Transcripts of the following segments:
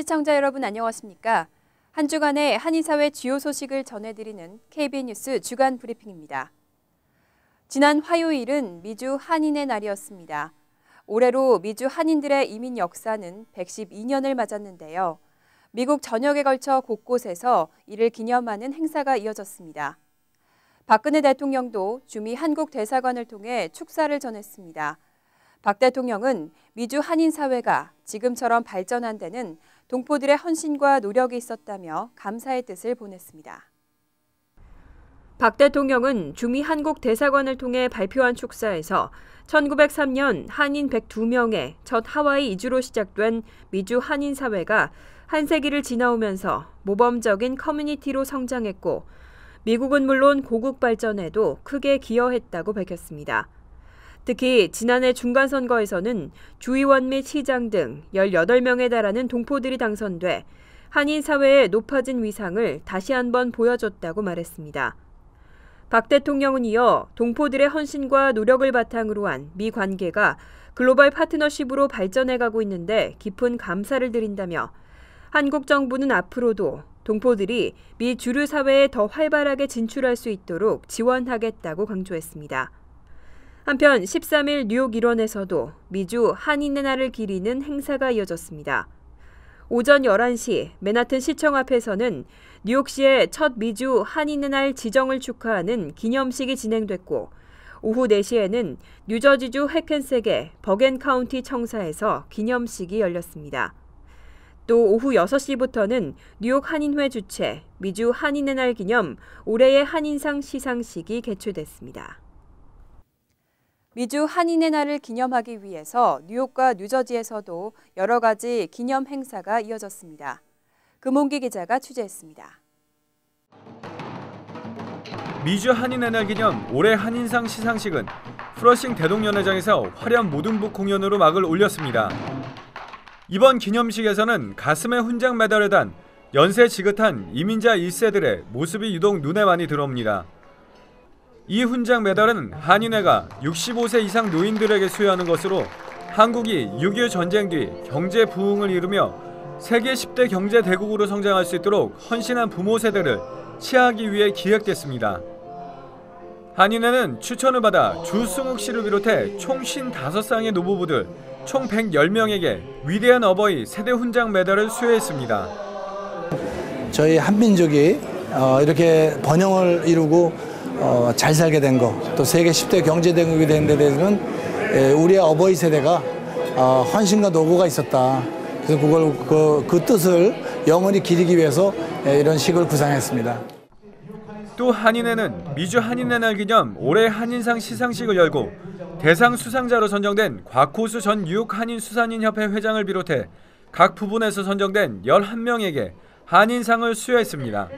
시청자 여러분 안녕하십니까? 한 주간의 한인사회 주요 소식을 전해드리는 KB 뉴스 주간 브리핑입니다. 지난 화요일은 미주 한인의 날이었습니다. 올해로 미주 한인들의 이민 역사는 112년을 맞았는데요. 미국 전역에 걸쳐 곳곳에서 이를 기념하는 행사가 이어졌습니다. 박근혜 대통령도 주미 한국 대사관을 통해 축사를 전했습니다. 박 대통령은 미주 한인사회가 지금처럼 발전한 데는 동포들의 헌신과 노력이 있었다며 감사의 뜻을 보냈습니다. 박 대통령은 주미 한국 대사관을 통해 발표한 축사에서 1903년 한인 102명의 첫 하와이 이주로 시작된 미주 한인 사회가 한 세기를 지나오면서 모범적인 커뮤니티로 성장했고 미국은 물론 고국 발전에도 크게 기여했다고 밝혔습니다. 특히 지난해 중간선거에서는 주의원 및 시장 등 18명에 달하는 동포들이 당선돼 한인 사회의 높아진 위상을 다시 한번 보여줬다고 말했습니다. 박 대통령은 이어 동포들의 헌신과 노력을 바탕으로 한 미 관계가 글로벌 파트너십으로 발전해가고 있는데 깊은 감사를 드린다며 한국 정부는 앞으로도 동포들이 미 주류 사회에 더 활발하게 진출할 수 있도록 지원하겠다고 강조했습니다. 한편 13일 뉴욕 일원에서도 미주 한인의 날을 기리는 행사가 이어졌습니다. 오전 11시 맨하튼 시청 앞에서는 뉴욕시의 첫 미주 한인의 날 지정을 축하하는 기념식이 진행됐고 오후 4시에는 뉴저지주 해켄색의 버겐카운티 청사에서 기념식이 열렸습니다. 또 오후 6시부터는 뉴욕 한인회 주최 미주 한인의 날 기념 올해의 한인상 시상식이 개최됐습니다. 미주 한인의 날을 기념하기 위해서 뉴욕과 뉴저지에서도 여러 가지 기념 행사가 이어졌습니다. 금홍기 기자가 취재했습니다. 미주 한인의 날 기념 올해 한인상 시상식은 프러싱 대동연회장에서 화려한 모든복 공연으로 막을 올렸습니다. 이번 기념식에서는 가슴에 훈장 메달을 단 연세 지긋한 이민자 1세들의 모습이 유독 눈에 많이 들어옵니다. 이 훈장 메달은 한인회가 65세 이상 노인들에게 수여하는 것으로 한국이 6.25 전쟁 뒤 경제 부흥을 이루며 세계 10대 경제 대국으로 성장할 수 있도록 헌신한 부모 세대를 치하기 위해 기획됐습니다. 한인회는 추천을 받아 주승욱 씨를 비롯해 총 55쌍의 노부부들 총 110명에게 위대한 어버이 세대 훈장 메달을 수여했습니다. 저희 한민족이 어, 이렇게 번영을 이루고 어, 잘 살게 된 거, 또 세계 10대 경제대국이 된 데 대해서는 에, 예, 우리의 어버이 세대가 어, 헌신과 노고가 있었다. 그래서 그걸 그, 그 뜻을 영원히 기리기 위해서 에, 예, 이런 식을 구상했습니다. 또 한인회는 미주 한인회 날 기념 올해 한인상 시상식을 열고 대상 수상자로 선정된 곽호수 전 뉴욕 한인 수산인 협회 회장을 비롯해 각 부분에서 선정된 11명에게 한인상을 수여했습니다.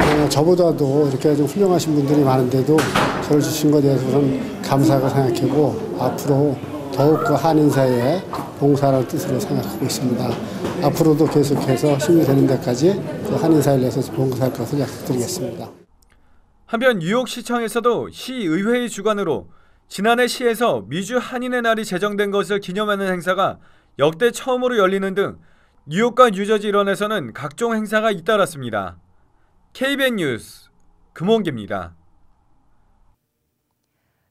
어, 저보다도 이렇게 좀 훌륭하신 분들이 많은데도 저를 주신 것에 대해서는 감사하고 생각하고 앞으로 더욱 그 한인 사회에 봉사라 뜻으로 생각하고 있습니다. 앞으로도 계속해서 심리되는 데까지 그 한인 사회를 위해서 봉사할 것을 약속드리겠습니다. 한편 뉴욕시청에서도 시의회의 주관으로 지난해 시에서 미주 한인의 날이 제정된 것을 기념하는 행사가 역대 처음으로 열리는 등 뉴욕과 뉴저지 일원에서는 각종 행사가 잇따랐습니다. KBN 뉴스 금원기입니다.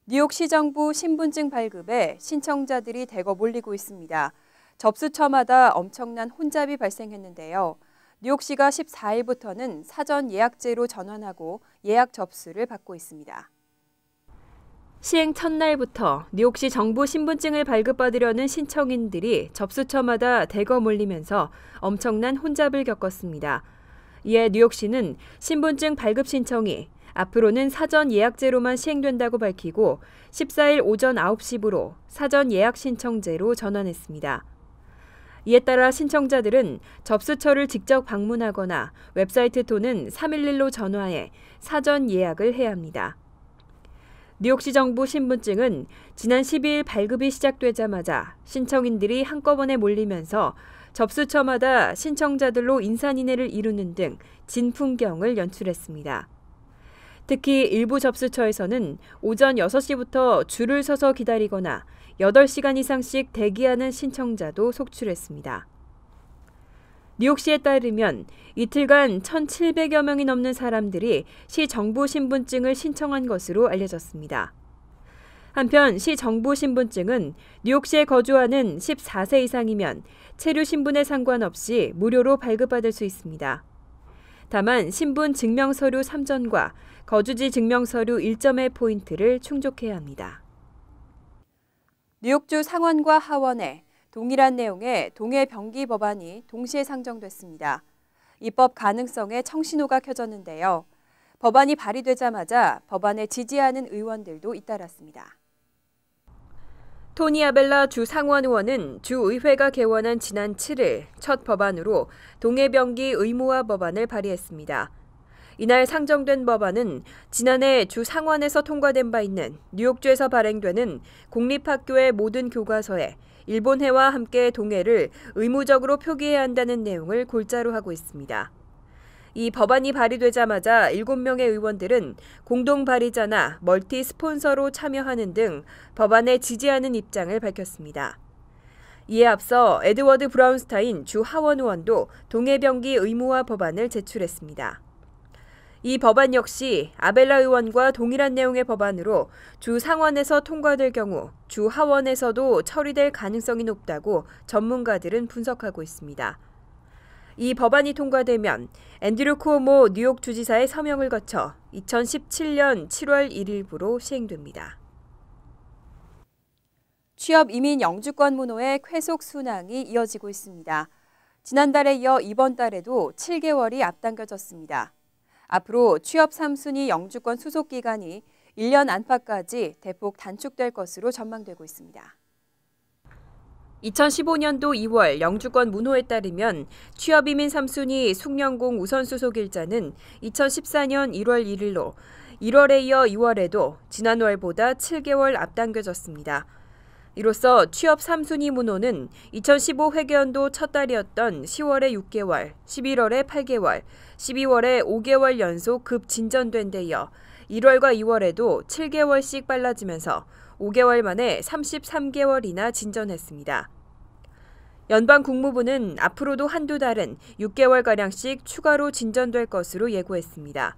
뉴욕시 정부 신분증 발급에 신청자들이 대거 몰리고 있습니다. 접수처마다 엄청난 혼잡이 발생했는데요. 뉴욕시가 14일부터는 사전 예약제로 전환하고 예약 접수를 받고 있습니다. 시행 첫날부터 뉴욕시 정부 신분증을 발급받으려는 신청인들이 접수처마다 대거 몰리면서 엄청난 혼잡을 겪었습니다. 이에 예, 뉴욕시는 신분증 발급 신청이 앞으로는 사전 예약제로만 시행된다고 밝히고 14일 오전 9시부로 사전 예약 신청제로 전환했습니다. 이에 따라 신청자들은 접수처를 직접 방문하거나 웹사이트 또는 311로 전화해 사전 예약을 해야 합니다. 뉴욕시 정부 신분증은 지난 12일 발급이 시작되자마자 신청인들이 한꺼번에 몰리면서 접수처마다 신청자들로 인산인해를 이루는 등 진풍경을 연출했습니다. 특히 일부 접수처에서는 오전 6시부터 줄을 서서 기다리거나 8시간 이상씩 대기하는 신청자도 속출했습니다. 뉴욕시에 따르면 이틀간 1,700여 명이 넘는 사람들이 시 정부 신분증을 신청한 것으로 알려졌습니다. 한편 시정부 신분증은 뉴욕시에 거주하는 14세 이상이면 체류 신분에 상관없이 무료로 발급받을 수 있습니다. 다만 신분 증명서류 3전과 거주지 증명서류 1점의 포인트를 충족해야 합니다. 뉴욕주 상원과 하원에 동일한 내용의 동해 병기 법안이 동시에 상정됐습니다. 입법 가능성에 청신호가 켜졌는데요. 법안이 발의되자마자 법안에 지지하는 의원들도 잇따랐습니다. 토니 아벨라 주 상원 의원은 주 의회가 개원한 지난 7일 첫 법안으로 동해병기 의무화 법안을 발의했습니다. 이날 상정된 법안은 지난해 주 상원에서 통과된 바 있는 뉴욕주에서 발행되는 공립학교의 모든 교과서에 일본해와 함께 동해를 의무적으로 표기해야 한다는 내용을 골자로 하고 있습니다. 이 법안이 발의되자마자 7명의 의원들은 공동 발의자나 멀티 스폰서로 참여하는 등 법안에 지지하는 입장을 밝혔습니다. 이에 앞서 에드워드 브라운스타인 주 하원 의원도 동해병기 의무화 법안을 제출했습니다. 이 법안 역시 아벨라 의원과 동일한 내용의 법안으로 주 상원에서 통과될 경우 주 하원에서도 처리될 가능성이 높다고 전문가들은 분석하고 있습니다. 이 법안이 통과되면 앤드류 쿠오모 뉴욕 주지사의 서명을 거쳐 2017년 7월 1일부로 시행됩니다. 취업 이민 영주권 문호의 쾌속 순항이 이어지고 있습니다. 지난달에 이어 이번 달에도 7개월이 앞당겨졌습니다. 앞으로 취업 3순위 영주권 수속 기간이 1년 안팎까지 대폭 단축될 것으로 전망되고 있습니다. 2015년도 2월 영주권 문호에 따르면 취업이민 3순위 숙련공 우선수속 일자는 2014년 1월 1일로 1월에 이어 2월에도 지난월보다 7개월 앞당겨졌습니다. 이로써 취업 3순위 문호는 2015 회계연도 첫 달이었던 10월에 6개월, 11월에 8개월, 12월에 5개월 연속 급 진전된 데 이어 1월과 2월에도 7개월씩 빨라지면서 5개월 만에 33개월이나 진전했습니다. 연방 국무부는 앞으로도 한두 달은 6개월가량씩 추가로 진전될 것으로 예고했습니다.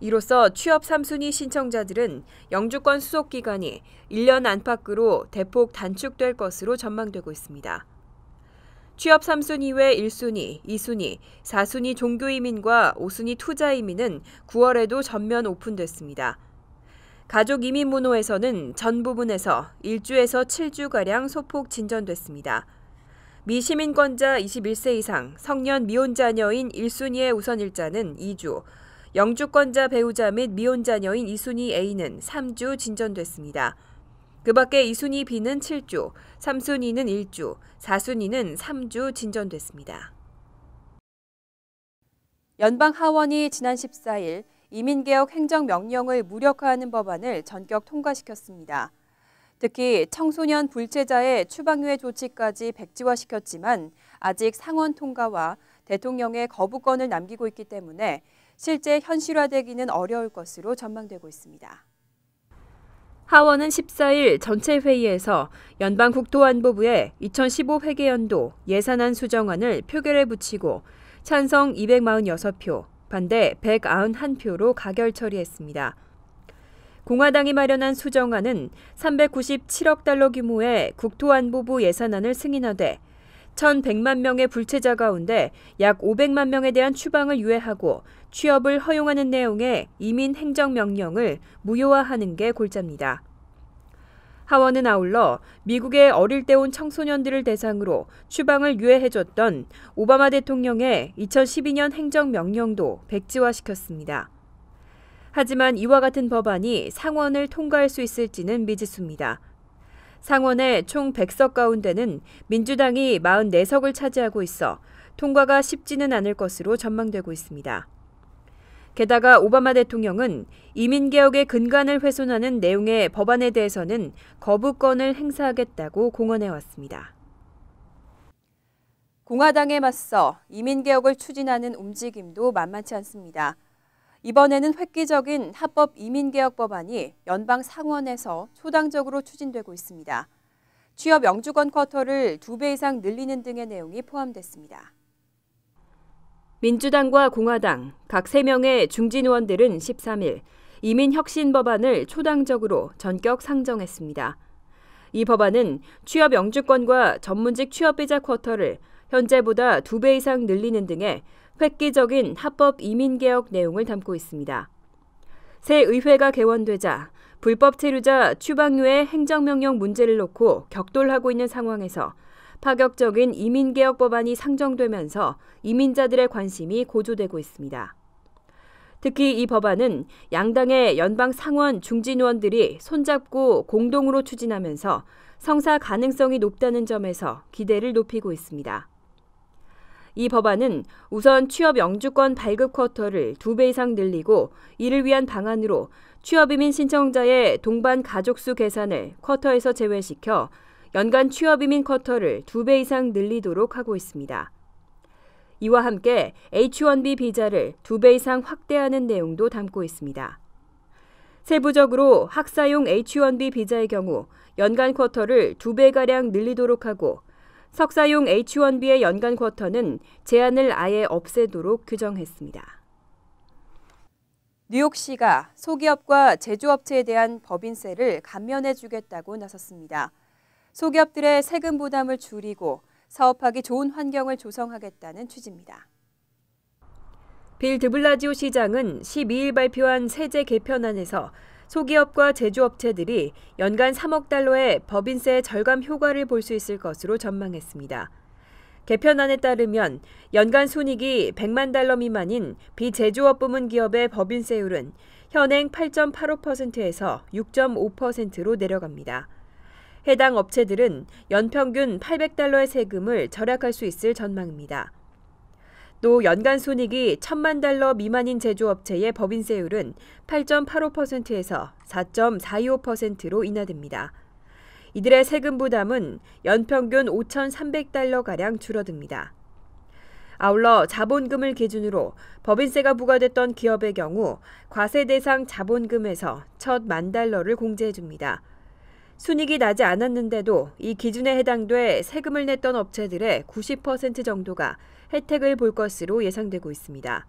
이로써 취업 3순위 신청자들은 영주권 수속 기간이 1년 안팎으로 대폭 단축될 것으로 전망되고 있습니다. 취업 3순위 외 1순위, 2순위, 4순위 종교이민과 5순위 투자이민은 9월에도 전면 오픈됐습니다. 가족 이민 문호에서는 전 부분에서 1주에서 7주가량 소폭 진전됐습니다. 미시민권자 21세 이상 성년 미혼자녀인 1순위의 우선일자는 2주, 영주권자 배우자 및 미혼자녀인 2순위 A는 3주 진전됐습니다. 그 밖에 2순위 B는 7주, 3순위는 1주, 4순위는 3주 진전됐습니다. 연방 하원이 지난 14일 이민개혁 행정명령을 무력화하는 법안을 전격 통과시켰습니다. 특히 청소년 불체자의 추방유예 조치까지 백지화시켰지만 아직 상원 통과와 대통령의 거부권을 남기고 있기 때문에 실제 현실화되기는 어려울 것으로 전망되고 있습니다. 하원은 14일 전체 회의에서 연방 국토안보부의 2015 회계연도 예산안 수정안을 표결에 붙이고 찬성 246표, 반대 191표로 가결 처리했습니다. 공화당이 마련한 수정안은 397억 달러 규모의 국토안보부 예산안을 승인하되 1,100만 명의 불체자 가운데 약 500만 명에 대한 추방을 유예하고 취업을 허용하는 내용의 이민 행정명령을 무효화하는 게 골자입니다. 하원은 아울러 미국의 어릴 때 온 청소년들을 대상으로 추방을 유예해줬던 오바마 대통령의 2012년 행정명령도 백지화시켰습니다. 하지만 이와 같은 법안이 상원을 통과할 수 있을지는 미지수입니다. 상원의 총 100석 가운데는 민주당이 44석을 차지하고 있어 통과가 쉽지는 않을 것으로 전망되고 있습니다. 게다가 오바마 대통령은 이민개혁의 근간을 훼손하는 내용의 법안에 대해서는 거부권을 행사하겠다고 공언해왔습니다. 공화당에 맞서 이민개혁을 추진하는 움직임도 만만치 않습니다. 이번에는 획기적인 합법 이민개혁 법안이 연방 상원에서 초당적으로 추진되고 있습니다. 취업 영주권 쿼터를 2배 이상 늘리는 등의 내용이 포함됐습니다. 민주당과 공화당 각 3명의 중진 의원들은 13일 이민혁신 법안을 초당적으로 전격 상정했습니다. 이 법안은 취업 영주권과 전문직 취업 비자 쿼터를 현재보다 2배 이상 늘리는 등의 획기적인 합법 이민 개혁 내용을 담고 있습니다. 새 의회가 개원되자 불법 체류자 추방유의 행정명령 문제를 놓고 격돌하고 있는 상황에서 파격적인 이민개혁 법안이 상정되면서 이민자들의 관심이 고조되고 있습니다. 특히 이 법안은 양당의 연방 상원 중진 의원들이 손잡고 공동으로 추진하면서 성사 가능성이 높다는 점에서 기대를 높이고 있습니다. 이 법안은 우선 취업 영주권 발급 쿼터를 두 배 이상 늘리고 이를 위한 방안으로 취업이민 신청자의 동반 가족수 계산을 쿼터에서 제외시켜 연간 취업이민 쿼터를 두 배 이상 늘리도록 하고 있습니다. 이와 함께 H1B 비자를 2배 이상 확대하는 내용도 담고 있습니다. 세부적으로 학사용 H1B 비자의 경우 연간 쿼터를 2배가량 늘리도록 하고 석사용 H1B의 연간 쿼터는 제한을 아예 없애도록 규정했습니다. 뉴욕시가 소기업과 제조업체에 대한 법인세를 감면해 주겠다고 나섰습니다. 소기업들의 세금 부담을 줄이고 사업하기 좋은 환경을 조성하겠다는 취지입니다. 빌 드블라지오 시장은 12일 발표한 세제 개편안에서 소기업과 제조업체들이 연간 3억 달러의 법인세 절감 효과를 볼 수 있을 것으로 전망했습니다. 개편안에 따르면 연간 순익이 100만 달러 미만인 비제조업 부문 기업의 법인세율은 현행 8.85%에서 6.5%로 내려갑니다. 해당 업체들은 연평균 800달러의 세금을 절약할 수 있을 전망입니다. 또 연간 손익이 1천만 달러 미만인 제조업체의 법인세율은 8.85%에서 4.425%로 인하됩니다. 이들의 세금 부담은 연평균 5,300달러가량 줄어듭니다. 아울러 자본금을 기준으로 법인세가 부과됐던 기업의 경우 과세 대상 자본금에서 첫 만 달러를 공제해줍니다. 순익이 나지 않았는데도 이 기준에 해당돼 세금을 냈던 업체들의 90% 정도가 혜택을 볼 것으로 예상되고 있습니다.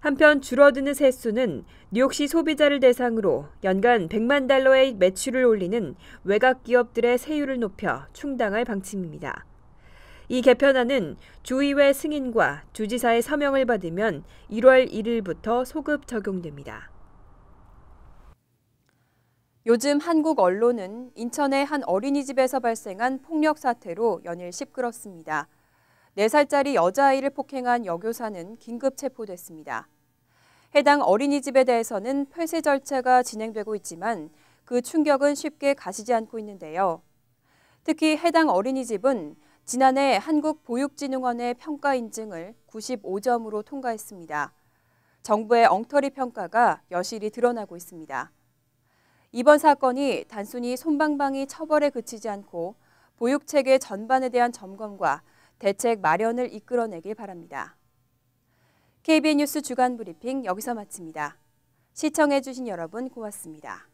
한편 줄어드는 세수는 뉴욕시 소비자를 대상으로 연간 100만 달러의 매출을 올리는 외곽 기업들의 세율을 높여 충당할 방침입니다. 이 개편안은 주의회 승인과 주지사의 서명을 받으면 1월 1일부터 소급 적용됩니다. 요즘 한국 언론은 인천의 한 어린이집에서 발생한 폭력 사태로 연일 시끄럽습니다. 4살짜리 여자아이를 폭행한 여교사는 긴급 체포됐습니다. 해당 어린이집에 대해서는 폐쇄 절차가 진행되고 있지만 그 충격은 쉽게 가시지 않고 있는데요. 특히 해당 어린이집은 지난해 한국보육진흥원의 평가 인증을 95점으로 통과했습니다. 정부의 엉터리 평가가 여실히 드러나고 있습니다. 이번 사건이 단순히 손방망이 처벌에 그치지 않고 보육체계 전반에 대한 점검과 대책 마련을 이끌어내길 바랍니다. KBN 뉴스 주간 브리핑 여기서 마칩니다. 시청해주신 여러분 고맙습니다.